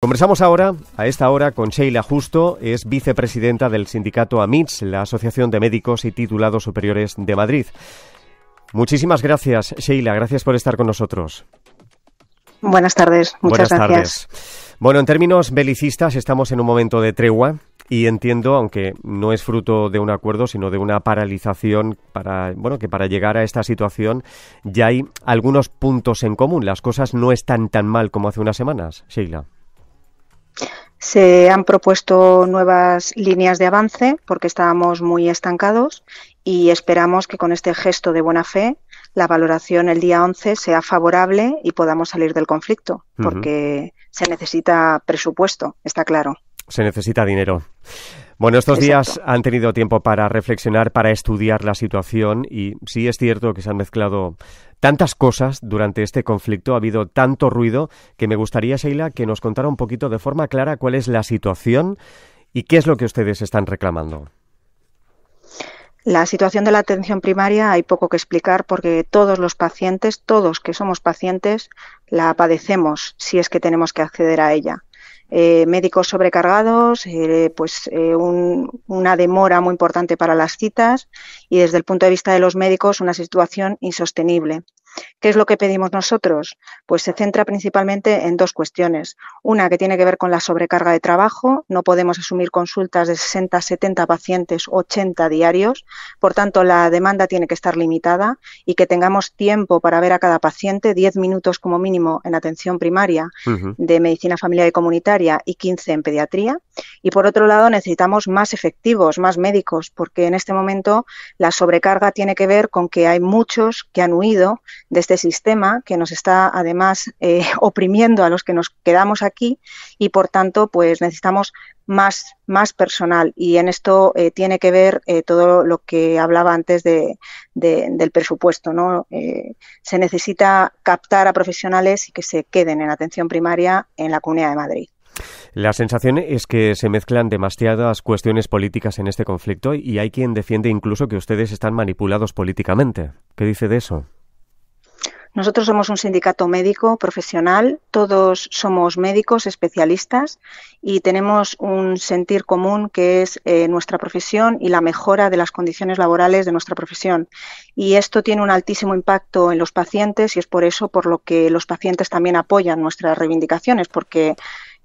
Conversamos ahora, a esta hora, con Sheila Justo, es vicepresidenta del sindicato AMITS, la Asociación de Médicos y Titulados Superiores de Madrid. Muchísimas gracias, Sheila, gracias por estar con nosotros. Buenas tardes, muchas Buenas gracias. Tardes. Bueno, en términos belicistas, estamos en un momento de tregua y entiendo, aunque no es fruto de un acuerdo, sino de una paralización para, bueno, que para llegar a esta situación ya hay algunos puntos en común. Las cosas no están tan mal como hace unas semanas, Sheila. Se han propuesto nuevas líneas de avance porque estábamos muy estancados y esperamos que con este gesto de buena fe la valoración el día 11 sea favorable y podamos salir del conflicto porque se necesita presupuesto, está claro. Se necesita dinero. Bueno, estos días han tenido tiempo para reflexionar, para estudiar la situación y sí es cierto que se han mezclado tantas cosas durante este conflicto, ha habido tanto ruido que me gustaría, Sheila, que nos contara un poquito de forma clara cuál es la situación y qué es lo que ustedes están reclamando. La situación de la atención primaria hay poco que explicar porque todos los pacientes, todos que somos pacientes, la padecemos si es que tenemos que acceder a ella eh, médicos sobrecargados, eh, pues eh, un, una demora muy importante para las citas y desde el punto de vista de los médicos una situación insostenible. ¿Qué es lo que pedimos nosotros? Pues se centra principalmente en dos cuestiones. Una que tiene que ver con la sobrecarga de trabajo. No podemos asumir consultas de 60, 70 pacientes, 80 diarios. Por tanto, la demanda tiene que estar limitada y que tengamos tiempo para ver a cada paciente, 10 minutos como mínimo en atención primaria de medicina familiar y comunitaria y 15 en pediatría. Y por otro lado, necesitamos más efectivos, más médicos, porque en este momento la sobrecarga tiene que ver con que hay muchos que han huido de este sistema que nos está además eh, oprimiendo a los que nos quedamos aquí y por tanto pues necesitamos más, más personal y en esto eh, tiene que ver eh, todo lo que hablaba antes de, del presupuesto. ¿no? se necesita captar a profesionales y que se queden en atención primaria en la Comunidad de Madrid. La sensación es que se mezclan demasiadas cuestiones políticas en este conflicto y hay quien defiende incluso que ustedes están manipulados políticamente. ¿Qué dice de eso? Nosotros somos un sindicato médico profesional, todos somos médicos especialistas y tenemos un sentir común que es eh, nuestra profesión y la mejora de las condiciones laborales de nuestra profesión. Y esto tiene un altísimo impacto en los pacientes y es por eso por lo que los pacientes también apoyan nuestras reivindicaciones, porque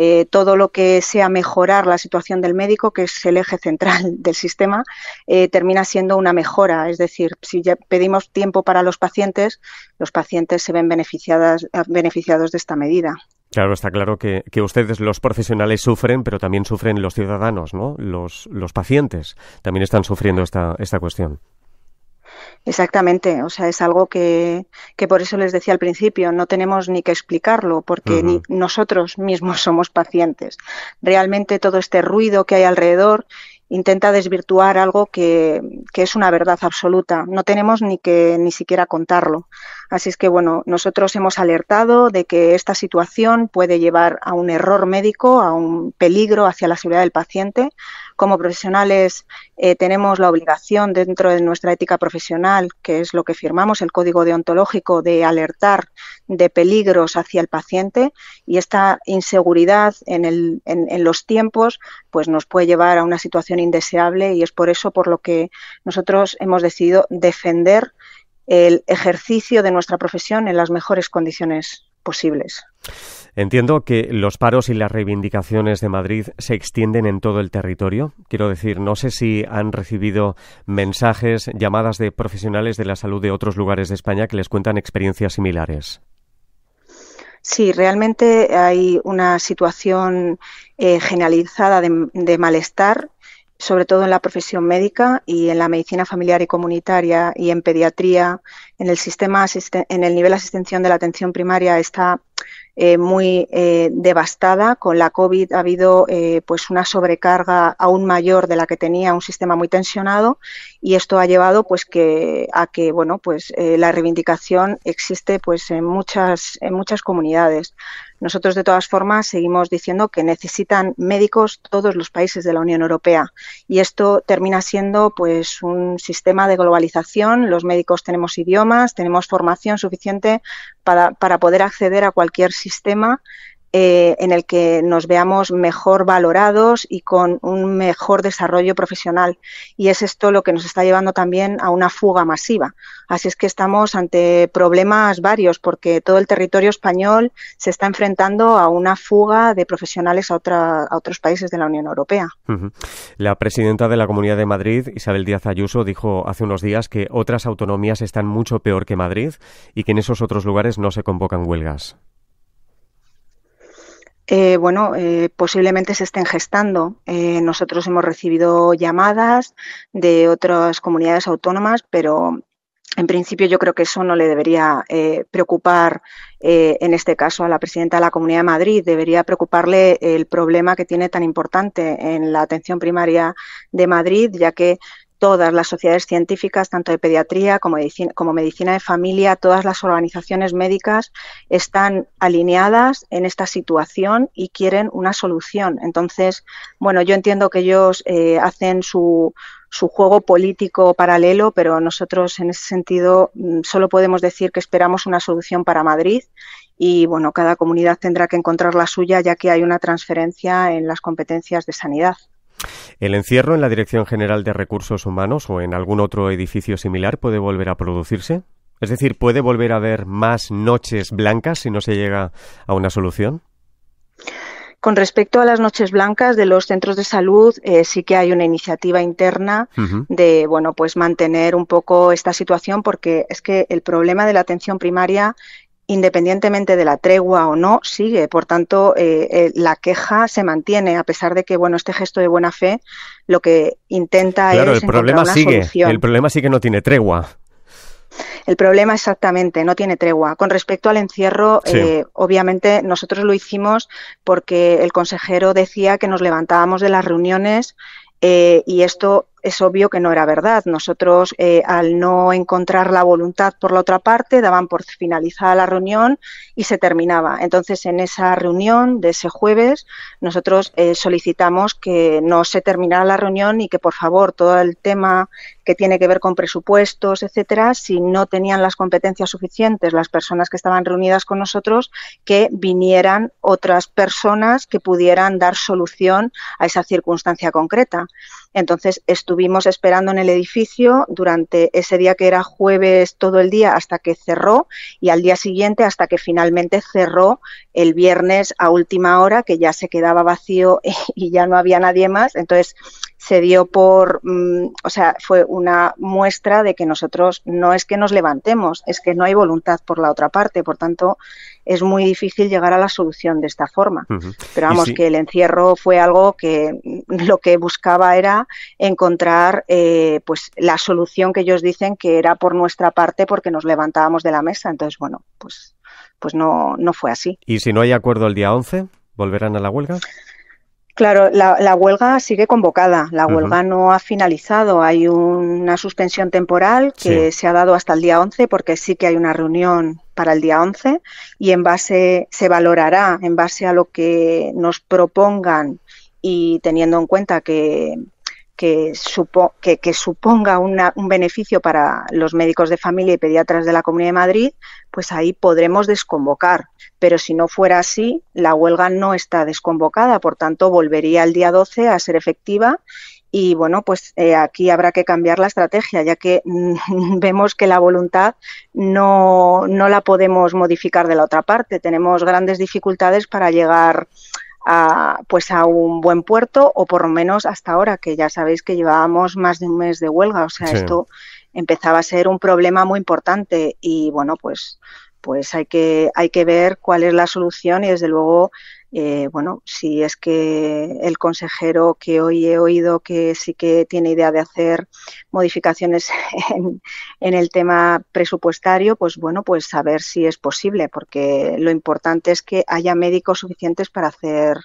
eh, todo lo que sea mejorar la situación del médico, que es el eje central del sistema, eh, termina siendo una mejora. Es decir, si ya pedimos tiempo para los pacientes, los pacientes se ven beneficiadas, beneficiados de esta medida. Claro, está claro que, ustedes, los profesionales, sufren, pero también sufren los ciudadanos, ¿no? Los, pacientes también están sufriendo esta cuestión. Exactamente, o sea, es algo que, que, por eso les decía al principio, no tenemos ni que explicarlo, porque ni nosotros mismos somos pacientes. Realmente todo este ruido que hay alrededor intenta desvirtuar algo que, que es una verdad absoluta. No tenemos ni que ni siquiera contarlo. Así es que, bueno, nosotros hemos alertado de que esta situación puede llevar a un error médico, a un peligro hacia la seguridad del paciente. Como profesionales eh, tenemos la obligación dentro de nuestra ética profesional, que es lo que firmamos, el código deontológico, de alertar de peligros hacia el paciente y esta inseguridad en, en los tiempos pues nos puede llevar a una situación indeseable y es por eso por lo que nosotros hemos decidido defender el ejercicio de nuestra profesión en las mejores condiciones posibles. Entiendo que los paros y las reivindicaciones de Madrid se extienden en todo el territorio. Quiero decir, no sé si han recibido mensajes, llamadas de profesionales de la salud de otros lugares de España que les cuentan experiencias similares. Sí, realmente hay una situación eh, generalizada de malestar sobre todo en la profesión médica y en la medicina familiar y comunitaria y en pediatría, en el sistema en el nivel asistencial de la atención primaria está eh, muy eh, devastada. Con la COVID ha habido eh, pues una sobrecarga aún mayor de la que tenía un sistema muy tensionado y esto ha llevado pues que a que bueno pues eh, la reivindicación existe pues en muchas en muchas comunidades nosotros de todas formas seguimos diciendo que necesitan médicos todos los países de la Unión Europea y esto termina siendo pues un sistema de globalización los médicos tenemos idiomas tenemos formación suficiente para, para poder acceder a cualquier sistema eh, en el que nos veamos mejor valorados y con un mejor desarrollo profesional. Y es esto lo que nos está llevando también a una fuga masiva. Así es que estamos ante problemas varios, porque todo el territorio español se está enfrentando a una fuga de profesionales a, otros países de la Unión Europea. La presidenta de la Comunidad de Madrid, Isabel Díaz Ayuso, dijo hace unos días que otras autonomías están mucho peor que Madrid y que en esos otros lugares no se convocan huelgas eh, bueno, eh, posiblemente se estén gestando. Eh, nosotros hemos recibido llamadas de otras comunidades autónomas, pero en principio yo creo que eso no le debería eh, preocupar, eh, en este caso, a la presidenta de la Comunidad de Madrid. Debería preocuparle el problema que tiene tan importante en la atención primaria de Madrid, ya que todas las sociedades científicas, tanto de pediatría como, medicina de familia, todas las organizaciones médicas están alineadas en esta situación y quieren una solución. Entonces, bueno, yo entiendo que ellos eh, hacen su, su juego político paralelo, pero nosotros en ese sentido mm, solo podemos decir que esperamos una solución para Madrid y bueno, cada comunidad tendrá que encontrar la suya ya que hay una transferencia en las competencias de sanidad. El encierro en la Dirección General de Recursos Humanos o en algún otro edificio similar puede volver a producirse. Es decir, ¿puede volver a haber más noches blancas si no se llega a una solución? Con respecto a las noches blancas de los centros de salud, eh, sí que hay una iniciativa interna de, bueno, pues mantener un poco esta situación porque es que el problema de la atención primaria independientemente de la tregua o no, sigue. Por tanto, eh, eh, la queja se mantiene, a pesar de que bueno, este gesto de buena fe lo que intenta es. Claro, el problema sigue. El problema sí que no tiene tregua. El problema exactamente, no tiene tregua. Con respecto al encierro, eh, obviamente nosotros lo hicimos porque el consejero decía que nos levantábamos de las reuniones y esto es obvio que no era verdad. Nosotros, eh, al no encontrar la voluntad por la otra parte, daban por finalizada la reunión y se terminaba. Entonces, en esa reunión de ese jueves, nosotros eh, solicitamos que no se terminara la reunión y que, por favor, todo el tema que tiene que ver con presupuestos, etcétera, si no tenían las competencias suficientes las personas que estaban reunidas con nosotros, que vinieran otras personas que pudieran dar solución a esa circunstancia concreta. Entonces estuvimos esperando en el edificio durante ese día que era jueves todo el día hasta que cerró y al día siguiente hasta que finalmente cerró el viernes a última hora que ya se quedaba vacío y ya no había nadie más. Entonces se dio por, mm, o sea, fue una muestra de que nosotros no es que nos levantemos, es que no hay voluntad por la otra parte, por tanto, es muy difícil llegar a la solución de esta forma. Pero vamos, que el encierro fue algo que lo que buscaba era encontrar eh, pues la solución que ellos dicen que era por nuestra parte porque nos levantábamos de la mesa. Entonces, bueno, pues, pues no, no fue así. ¿Y si no hay acuerdo el día 11? ¿Volverán a la huelga? Claro, la, huelga sigue convocada, la huelga no ha finalizado, hay una suspensión temporal que se ha dado hasta el día 11 porque sí que hay una reunión para el día 11 y en base se valorará en base a lo que nos propongan y teniendo en cuenta que que, que, suponga un beneficio para los médicos de familia y pediatras de la Comunidad de Madrid, pues ahí podremos desconvocar. Pero si no fuera así, la huelga no está desconvocada, por tanto, volvería el día 12 a ser efectiva y bueno, pues eh, aquí habrá que cambiar la estrategia, ya que vemos que la voluntad no, la podemos modificar de la otra parte. Tenemos grandes dificultades para llegar pues a un buen puerto o por lo menos hasta ahora, que ya sabéis que llevábamos más de un mes de huelga, o sea, esto empezaba a ser un problema muy importante y bueno, pues pues hay que hay que ver cuál es la solución y desde luego eh, bueno, si es que el consejero que hoy he oído que sí que tiene idea de hacer modificaciones en, el tema presupuestario, pues bueno, pues saber si es posible, porque lo importante es que haya médicos suficientes para hacer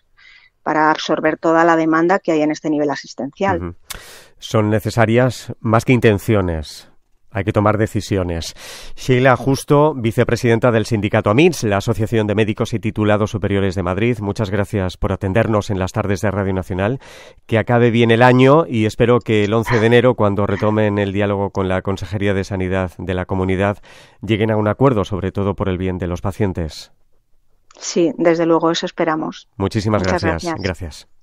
para absorber toda la demanda que hay en este nivel asistencial. Son necesarias más que intenciones, hay que tomar decisiones. Sheila Justo, vicepresidenta del sindicato AMINS, la Asociación de Médicos y Titulados Superiores de Madrid. Muchas gracias por atendernos en las tardes de Radio Nacional. Que acabe bien el año y espero que el 11 de enero, cuando retomen el diálogo con la Consejería de Sanidad de la comunidad, lleguen a un acuerdo, sobre todo por el bien de los pacientes. Sí, desde luego, eso esperamos. Muchísimas gracias. gracias. gracias.